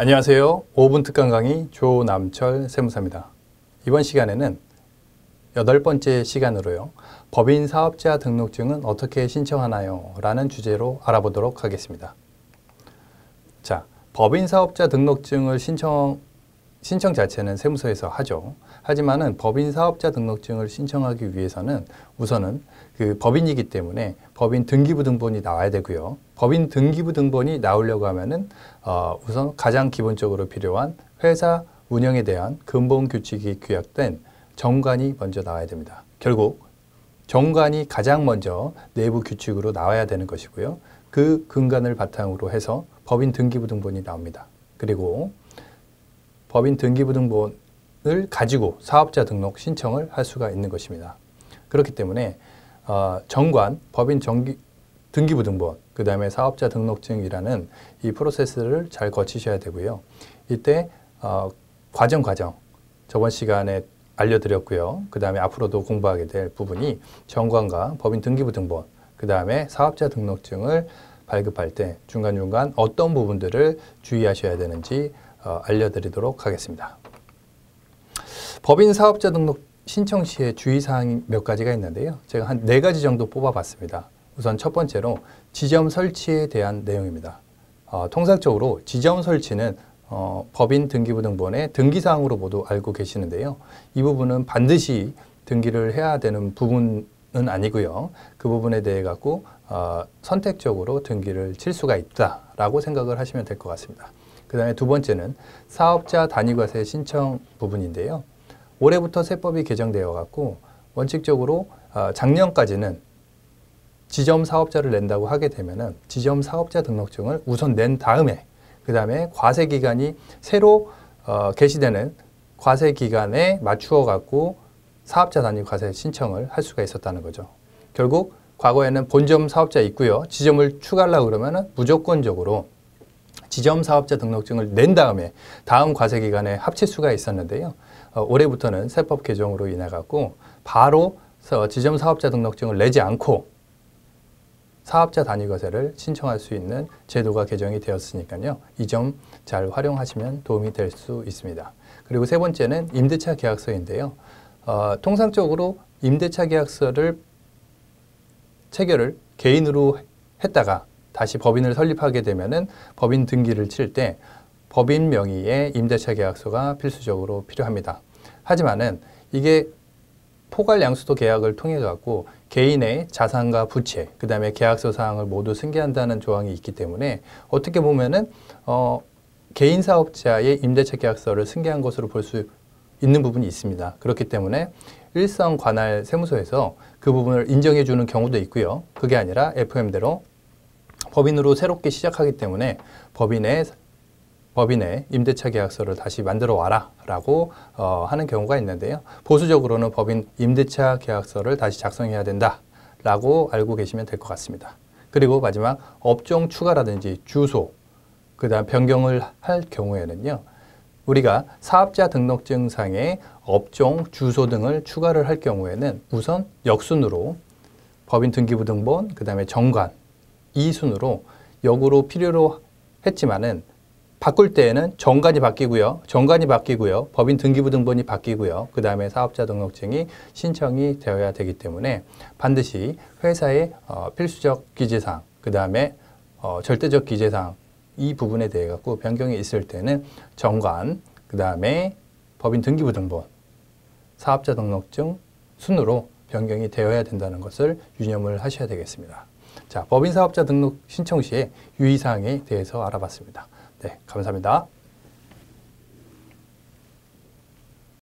안녕하세요. 5분 특강 강의 조남철 세무사입니다. 이번 시간에는 여덟 번째 시간으로요. 법인 사업자 등록증은 어떻게 신청하나요? 라는 주제로 알아보도록 하겠습니다. 자, 법인 사업자 등록증을 신청 신청 자체는 세무서에서 하죠. 하지만은 법인 사업자 등록증을 신청하기 위해서는 우선은 그 법인이기 때문에 법인 등기부 등본이 나와야 되고요. 법인 등기부 등본이 나오려고 하면은 어 우선 가장 기본적으로 필요한 회사 운영에 대한 근본 규칙이 규약된 정관이 먼저 나와야 됩니다. 결국 정관이 가장 먼저 내부 규칙으로 나와야 되는 것이고요. 그 근간을 바탕으로 해서 법인 등기부 등본이 나옵니다. 그리고 법인 등기부 등본 을 가지고 사업자 등록 신청을 할 수가 있는 것입니다. 그렇기 때문에 어, 정관, 법인 정기, 등기부 등본, 그 다음에 사업자 등록증이라는 이 프로세스를 잘 거치셔야 되고요. 이때 어, 과정 과정 저번 시간에 알려드렸고요. 그 다음에 앞으로도 공부하게 될 부분이 정관과 법인 등기부 등본, 그 다음에 사업자 등록증을 발급할 때 중간중간 어떤 부분들을 주의하셔야 되는지 어, 알려드리도록 하겠습니다. 법인 사업자 등록 신청 시에 주의사항이 몇 가지가 있는데요. 제가 한 네 가지 정도 뽑아봤습니다. 우선 첫 번째로 지점 설치에 대한 내용입니다. 어, 통상적으로 지점 설치는 어, 법인 등기부등본의 등기사항으로 모두 알고 계시는데요. 이 부분은 반드시 등기를 해야 되는 부분은 아니고요. 그 부분에 대해 갖고 어, 선택적으로 등기를 칠 수가 있다라고 생각을 하시면 될 것 같습니다. 그 다음에 두 번째는 사업자 단위과세 신청 부분인데요. 올해부터 세법이 개정되어 갖고 원칙적으로 어, 작년까지는 지점 사업자를 낸다고 하게 되면은 지점 사업자 등록증을 우선 낸 다음에 그 다음에 과세 기간이 새로 어, 개시되는 과세 기간에 맞추어 갖고 사업자 단위 과세 신청을 할 수가 있었다는 거죠. 결국 과거에는 본점 사업자 있고요. 지점을 추가하려고 그러면 무조건적으로 지점 사업자 등록증을 낸 다음에 다음 과세 기간에 합치수가 있었는데요. 어, 올해부터는 세법 개정으로 인해 갖고 바로 지점 사업자 등록증을 내지 않고 사업자 단위 과세를 신청할 수 있는 제도가 개정이 되었으니까요. 이 점 잘 활용하시면 도움이 될 수 있습니다. 그리고 세 번째는 임대차 계약서인데요. 어, 통상적으로 임대차 계약서를 체결을 개인으로 했다가 다시 법인을 설립하게 되면은 법인 등기를 칠 때 법인 명의의 임대차 계약서가 필수적으로 필요합니다. 하지만은 이게 포괄 양수도 계약을 통해 갖고 개인의 자산과 부채, 그 다음에 계약서 사항을 모두 승계한다는 조항이 있기 때문에 어떻게 보면은 어, 개인 사업자의 임대차 계약서를 승계한 것으로 볼 수 있는 부분이 있습니다. 그렇기 때문에 일선 관할 세무서에서 그 부분을 인정해 주는 경우도 있고요. 그게 아니라 FM대로 법인으로 새롭게 시작하기 때문에 법인의 법인의 임대차 계약서를 다시 만들어 와라 라고 어, 하는 경우가 있는데요. 보수적으로는 법인 임대차 계약서를 다시 작성해야 된다 라고 알고 계시면 될 것 같습니다. 그리고 마지막 업종 추가라든지 주소, 그 다음 변경을 할 경우에는요. 우리가 사업자 등록증상에 업종, 주소 등을 추가를 할 경우에는 우선 역순으로 법인 등기부등본, 그 다음에 정관, 이 순으로 역으로 필요로 했지만은 바꿀 때에는 정관이 바뀌고요. 정관이 바뀌고요. 법인 등기부 등본이 바뀌고요. 그 다음에 사업자 등록증이 신청이 되어야 되기 때문에 반드시 회사의 어, 필수적 기재상, 그 다음에 어, 절대적 기재상 이 부분에 대해 갖고 변경이 있을 때는 정관, 그 다음에 법인 등기부 등본, 사업자 등록증 순으로 변경이 되어야 된다는 것을 유념을 하셔야 되겠습니다. 자, 법인사업자 등록 신청 시에 유의사항에 대해서 알아봤습니다. 네, 감사합니다.